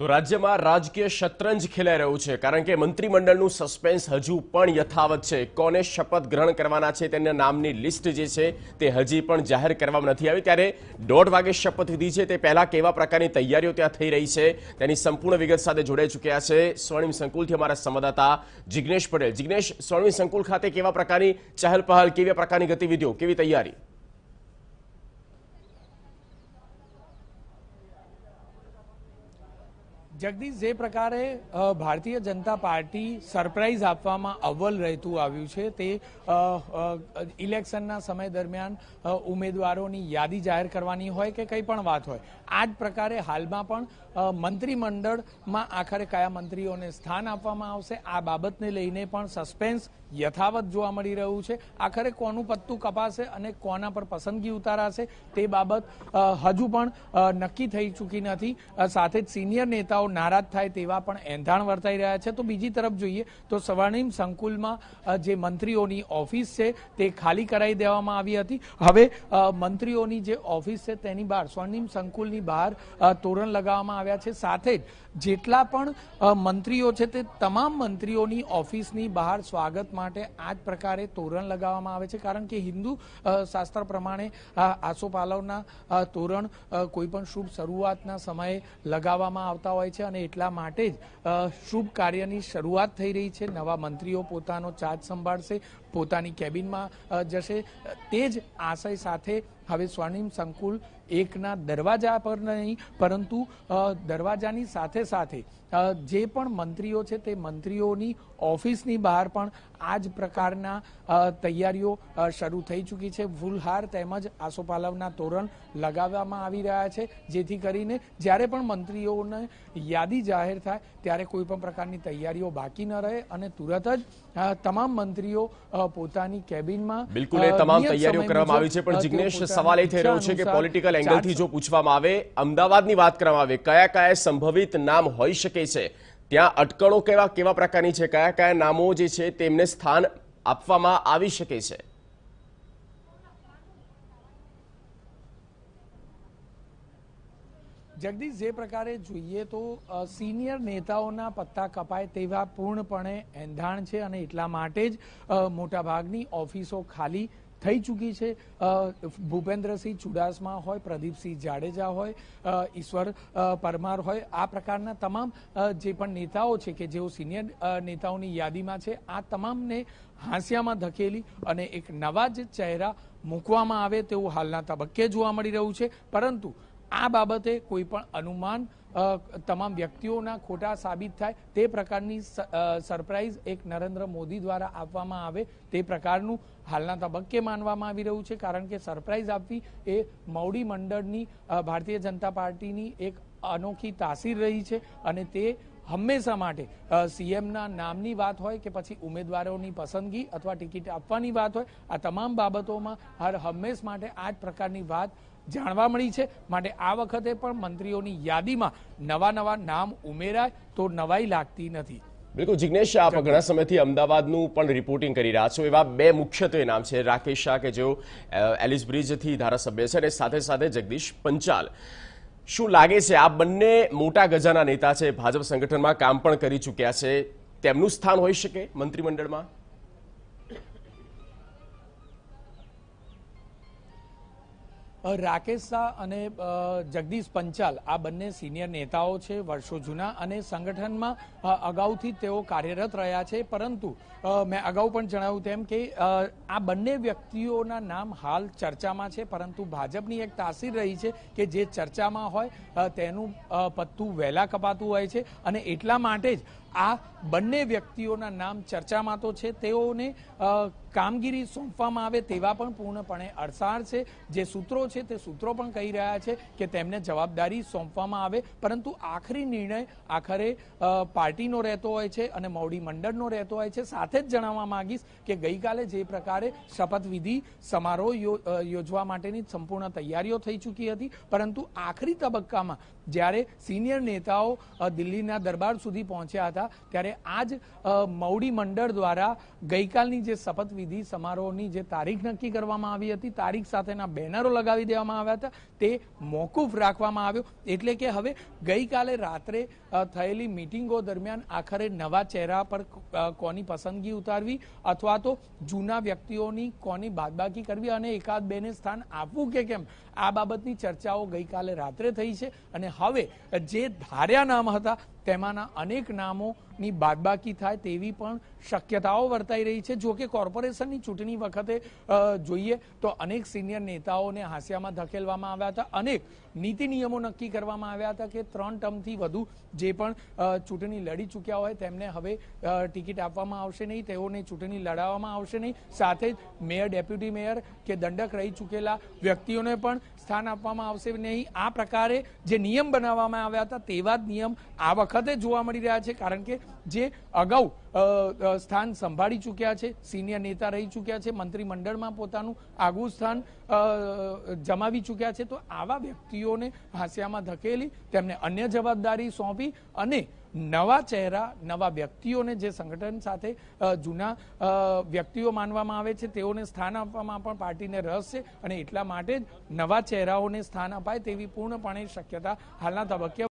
તો રાજ્યમાં રાજકીય શતરંજ ખેલાઈ રહ્યું છે કારણ કે મંત્રીમંડળનું સસ્પેન્સ હજુ પણ યથાવત છે કોને શપથ ગ્રહણ કરવાના છે તેના નામની લિસ્ટ જે છે તે હજી પણ જાહેર કરવામાં નથી આવી ત્યારે દોઢ વાગે શપથવિધિ છે તે પહેલાં કેવા પ્રકારની તૈયારીઓ ત્યાં થઈ રહી છે તેની સંપૂર્ણ વિગત સાથે જોડાઈ ચૂક્યા છે સ્વર્ણિમ સંકુલથી અમારા સંવાદદાતા જિગ્નેશ પટેલ જિગ્નેશ સ્વર્ણિમ સંકુલ ખાતે કેવા પ્રકારની પહલ કેવી પ્રકારની ગતિવિધિઓ કેવી તૈયારી જગદીશ જે પ્રકારે ભારતીય જનતા પાર્ટી સરપ્રાઇઝ આપવામાં અવ્વલ રહેતું આવ્યું છે તે ઇલેક્શનના સમય દરમિયાન ઉમેદવારોની યાદી જાહેર કરવાની હોય કે કંઈ પણ વાત હોય આ જ પ્રકારે હાલમાં પણ મંત્રીમંડળમાં આખરે કયા મંત્રીઓને સ્થાન આપવામાં આવશે આ બાબતને લઈને પણ સસ્પેન્સ યથાવત જોવા મળી રહ્યું છે આખરે કોનું પત્તું કપાશે અને કોના પર પસંદગી ઉતારાશે તે બાબત હજુ પણ નક્કી થઈ ચૂકી નથી સાથે જ સિનિયર નેતાઓ મહિલાઓ નારાજ થાય તેવા પણ એંધાણ વર્તાઈ રહ્યા છે તો બીજી તરફ જોઈએ તો સવર્ણિમ સંકુલમાં જે મંત્રીઓની ઓફિસ છે તે ખાલી કરાવી દેવામાં આવી હતી હવે મંત્રીઓની જે ઓફિસ છે તેની બહાર સ્વર્ણિમ સંકુલની બહાર તોરણ લગાવવામાં આવ્યા છે સાથે જ જેટલા પણ મંત્રીઓ છે તે તમામ મંત્રીઓની ઓફિસની બહાર સ્વાગત માટે આ જ પ્રકારે તોરણ લગાવવામાં આવે છે કારણ કે હિન્દુ શાસ્ત્ર પ્રમાણે આસોપાલવના તોરણ કોઈ પણ શુભ શરૂઆતના સમયે લગાવવામાં આવતા હોય છે છે અને એટલા માટે જ શુભ કાર્યની શરૂઆત થઈ રહી છે નવા મંત્રીઓ પોતાનો ચાર્જ સંભાળશે પોતાની કેબિનમાં જશે તે જ આશય સાથે હવે સ્વર્ણિમ સંકુલ એકના દરવાજા પર નહીં પરંતુ દરવાજાની સાથે સાથે જે પણ મંત્રીઓ છે તે મંત્રીઓની ઓફિસની બહાર પણ આ જ પ્રકારના તૈયારીઓ શરૂ થઈ ચૂકી છે ફૂલહાર તેમજ આસોપાલવના તોરણ લગાવવામાં આવી રહ્યા છે જેથી કરીને જ્યારે પણ મંત્રીઓને યાદી જાહેર થાય ત્યારે કોઈ પણ પ્રકારની તૈયારીઓ બાકી ન રહે અને તુરત જ તમામ મંત્રીઓ પોતાની કેબિનમાં બિલકુલ તમામ તૈયારીઓ કરવામાં આવી છે પણ જિજ્ઞેશ સવાલ એ થઈ રહ્યો છે કે પોલિટિકલ એંગલથી જો પૂછવામાં આવે અમદાવાદની વાત કરવામાં આવે કયા કયા સંભવિત નામ હોઈ શકે છે ત્યાં અટકળો કેવા કેવા પ્રકારની છે કયા કયા નામો જે છે તેમને સ્થાન આપવામાં આવી શકે છે જગદીશ જે પ્રકારે જોઈએ તો સિનિયર નેતાઓના પત્તા કપાય તેવા પૂર્ણપણે એંધાણ છે અને એટલા માટે જ મોટાભાગની ઓફિસો ખાલી થઈ ચૂકી છે ભૂપેન્દ્રસિંહ ચુડાસમા હોય પ્રદીપસિંહ જાડેજા હોય ઈશ્વર પરમાર હોય આ પ્રકારના તમામ જે પણ નેતાઓ છે કે જેઓ સિનિયર નેતાઓની યાદીમાં છે આ તમામને હાંસિયામાં ધકેલી અને એક નવા જ ચહેરા મૂકવામાં આવે તેવું હાલના તબક્કે જોવા મળી રહ્યું છે પરંતુ આ બાબતે કોઈ પણ અનુમાન તમામ વ્યક્તિઓના ખોટા સાબિત થાય તે પ્રકારની સરપ્રાઇઝ એક નરેન્દ્ર મોદી દ્વારા આપવામાં આવે તે પ્રકારનું હાલના તબક્કે માનવામાં આવી રહ્યું છે કારણ કે સરપ્રાઇઝ આપવી એ મૌડી મંડળની ભારતીય જનતા પાર્ટીની એક અનોખી તાસીર રહી છે અને તે હંમેશા માટે સીએમના નામની વાત હોય કે પછી ઉમેદવારોની પસંદગી અથવા ટિકિટ આપવાની વાત હોય આ તમામ બાબતોમાં હર હંમેશ માટે આ જ પ્રકારની વાત જાણવા મળી છે માટે આ વખતે પણ મંત્રીઓની યાદીમાં નવા નવા નામ ઉમેરાય તો નવાઈ લાગતી નથી બિલકુલ જિગ્નેશ શાહ આપ ઘણા સમયથી અમદાવાદનું પણ રિપોર્ટિંગ કરી રહ્યા છો એવા બે મુખ્યત્વે નામ છે રાકેશ શાહ કે જેઓ એલિસ બ્રિજથી ધારાસભ્ય છે અને સાથે સાથે જગદીશ પંચાલ શું લાગે છે આ બંને મોટા ગજાના નેતા છે ભાજપ સંગઠનમાં કામ પણ કરી ચૂક્યા છે તેમનું સ્થાન હોઈ શકે મંત્રીમંડળમાં રાકેશ શાહ અને જગદીશ પંચાલ આ બંને સિનિયર નેતાઓ છે વર્ષો જૂના અને સંગઠનમાં અગાઉથી તેઓ કાર્યરત રહ્યા છે પરંતુ મેં અગાઉ પણ જણાવ્યું તેમ કે આ બંને વ્યક્તિઓના નામ હાલ ચર્ચામાં છે પરંતુ ભાજપની એક તાસીર રહી છે કે જે ચર્ચામાં હોય તેનું પત્તું વહેલા કપાતું હોય છે અને એટલા માટે જ આ બંને વ્યક્તિઓના નામ ચર્ચામાં તો છે તેઓને કામગીરી સોંપવામાં આવે તેવા પણ પૂર્ણપણે અડસાર છે જે સૂત્રો છે તે સૂત્રો પણ કહી રહ્યા છે કે તેમને જવાબદારી સોંપવામાં આવે પરંતુ આખરી નિર્ણય આખરે પાર્ટીનો રહેતો હોય છે અને મોવડી મંડળનો રહેતો હોય છે સાથે જ જણાવવા માંગીશ કે ગઈકાલે જે પ્રકારે શપથવિધિ સમારોહ યોજવા માટેની સંપૂર્ણ તૈયારીઓ થઈ ચૂકી હતી પરંતુ આખરી તબક્કામાં જ્યારે સિનિયર નેતાઓ દિલ્હીના દરબાર સુધી પહોંચ્યા હતા હતા ત્યારે આજ મૌડી મંડળ દ્વારા ગઈકાલની જે શપથવિધિ સમારોહની જે તારીખ નક્કી કરવામાં આવી હતી તારીખ સાથેના બેનરો લગાવી દેવામાં આવ્યા હતા તે મોકૂફ રાખવામાં આવ્યો એટલે કે હવે ગઈકાલે રાત્રે થયેલી મિટિંગો દરમિયાન આખરે નવા ચહેરા પર કોની પસંદગી ઉતારવી અથવા તો જૂના વ્યક્તિઓની કોની બાદબાકી કરવી અને એકાદ બેને સ્થાન આપવું કે કેમ આ બાબતની ચર્ચાઓ ગઈકાલે રાત્રે થઈ છે અને હવે જે ધાર્યા નામ હતા તેમાંના અનેક નામોની બાદબાકી થાય તેવી પણ શક્યતાઓ વર્તાઈ રહી છે જો કે કોર્પોરેશનની ચૂંટણી વખતે જોઈએ તો અનેક સિનિયર નેતાઓને હાંસિયામાં ધકેલવામાં આવ્યા હતા અનેક નીતિ નિયમો નક્કી કરવામાં આવ્યા હતા કે ત્રણ ટર્મથી વધુ જે પણ ચૂંટણી લડી ચૂક્યા હોય તેમને હવે ટિકિટ આપવામાં આવશે નહીં તેઓને ચૂંટણી લડાવવામાં આવશે નહીં સાથે જ મેયર ડેપ્યુટી મેયર કે દંડક રહી ચૂકેલા વ્યક્તિઓને પણ સ્થાન આપવામાં આવશે નહીં આ પ્રકારે જે નિયમ બનાવવામાં આવ્યા હતા તેવા જ નિયમ આ વખતે જોવા મળી રહ્યા છે કારણ કે જે અગાઉ સ્થાન સંભાળી ચૂક્યા છે સિનિયર નેતા રહી ચૂક્યા છે મંત્રીમંડળમાં પોતાનું આગવું સ્થાન જમાવી ચૂક્યા છે તો આવા વ્યક્તિઓ કર્મચારીઓને હાંસિયામાં ધકેલી તેમને અન્ય જવાબદારી સોંપી અને નવા ચહેરા નવા વ્યક્તિઓને જે સંગઠન સાથે જૂના વ્યક્તિઓ માનવામાં આવે છે તેઓને સ્થાન આપવામાં પણ પાર્ટીને રસ છે અને એટલા માટે જ નવા ચહેરાઓને સ્થાન અપાય તેવી પૂર્ણપણે શક્યતા હાલના તબક્કે